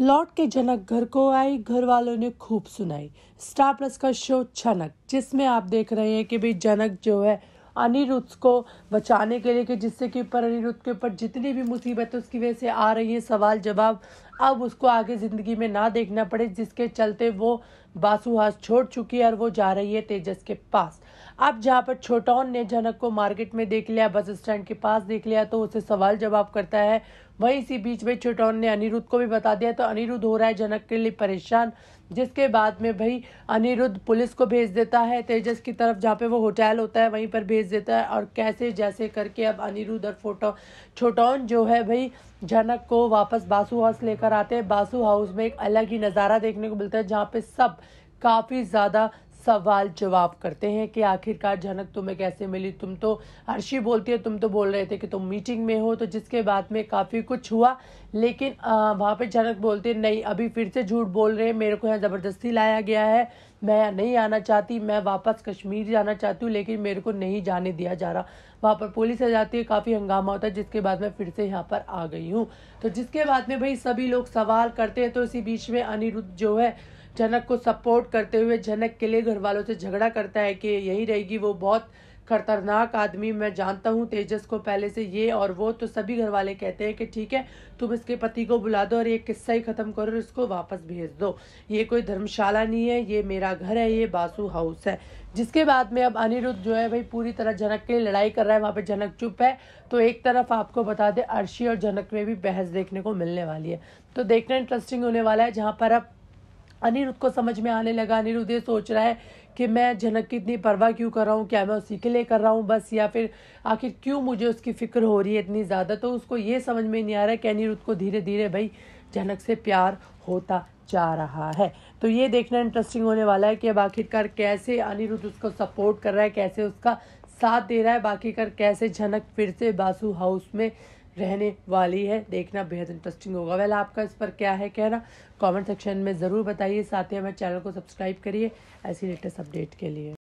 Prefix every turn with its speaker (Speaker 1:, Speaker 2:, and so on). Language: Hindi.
Speaker 1: लौट के झनक घर को आई घर वालों ने खूब सुनाई स्टार प्लस का शो छनक जिसमें आप देख रहे हैं कि भाई जनक जो है अनिरुद्ध को बचाने के लिए कि जिससे कि ऊपर अनिरुद्ध के ऊपर जितनी भी मुसीबतें उसकी वजह से आ रही हैं सवाल जवाब अब उसको आगे ज़िंदगी में ना देखना पड़े जिसके चलते वो बासूहास छोड़ चुकी है और वो जा रही है तेजस के पास अब जहाँ पर छोटौन ने जनक को मार्केट में देख लिया बस स्टैंड के पास देख लिया तो उसे सवाल जवाब करता है वहीं इसी बीच में छोटौन ने अनिरुद्ध को भी बता दिया तो अनिरुद्ध हो रहा है जनक के लिए परेशान जिसके बाद में भाई अनिरुद्ध पुलिस को भेज देता है तेजस की तरफ जहाँ पे वो होटल होता है वहीं पर भेज देता है और कैसे जैसे करके अब अनिरुद्ध और फोटो छोटौन जो है भाई जनक को वापस बासु हाउस लेकर आते हैं बासु हाउस में एक अलग ही नज़ारा देखने को मिलता है जहाँ पे सब काफ़ी ज़्यादा सवाल जवाब करते हैं कि आखिरकार झनक तुम्हें कैसे मिली तुम तो हर्षी बोलती है तुम तो बोल रहे थे कि तुम मीटिंग में हो तो जिसके बाद में काफ़ी कुछ हुआ लेकिन वहाँ पे झनक बोलते नहीं अभी फिर से झूठ बोल रहे हैं मेरे को यहाँ ज़बरदस्ती लाया गया है मैं नहीं आना चाहती मैं वापस कश्मीर जाना चाहती हूँ लेकिन मेरे को नहीं जाने दिया जा रहा वहाँ पर पुलिस आ जाती है काफ़ी हंगामा होता है जिसके बाद मैं फिर से यहाँ पर आ गई हूँ तो जिसके बाद में भाई सभी लोग सवाल करते हैं तो इसी बीच में अनिरुद्ध जो है जनक को सपोर्ट करते हुए जनक के लिए घर वालों से झगड़ा करता है कि यही रहेगी वो बहुत खतरनाक आदमी मैं जानता हूँ तेजस को पहले से ये और वो तो सभी घर वाले कहते हैं कि ठीक है तुम इसके पति को बुला दो और ये किस्सा ही ख़त्म करो और इसको वापस भेज दो ये कोई धर्मशाला नहीं है ये मेरा घर है ये बासु हाउस है जिसके बाद में अब अनिरुद्ध जो है भाई पूरी तरह जनक के लिए लड़ाई कर रहा है वहाँ पे जनक चुप है तो एक तरफ आपको बता दें अर्शी और जनक में भी बहस देखने को मिलने वाली है तो देखना इंटरेस्टिंग होने वाला है जहाँ पर अब अनिरुद्ध को समझ में आने लगा अनिरुद्ध ये सोच रहा है कि मैं झनक की इतनी परवाह क्यों कर रहा हूँ क्या मैं उसी के लिए कर रहा हूँ बस या फिर आखिर क्यों मुझे उसकी फ़िक्र हो रही है इतनी ज़्यादा तो उसको ये समझ में नहीं आ रहा है कि अनिरुद्ध को धीरे धीरे भाई झनक से प्यार होता जा रहा है तो ये देखना इंटरेस्टिंग होने वाला है कि अब आखिरकार कैसे अनिरुद्ध उसको सपोर्ट कर रहा है कैसे उसका साथ दे रहा है बाकी कर कैसे झनक फिर से बासु हाउस में रहने वाली है देखना बेहद इंटरेस्टिंग होगा वेल आपका इस पर क्या है कहना कमेंट सेक्शन में ज़रूर बताइए साथ ही हमारे चैनल को सब्सक्राइब करिए ऐसी लेटेस्ट अपडेट के लिए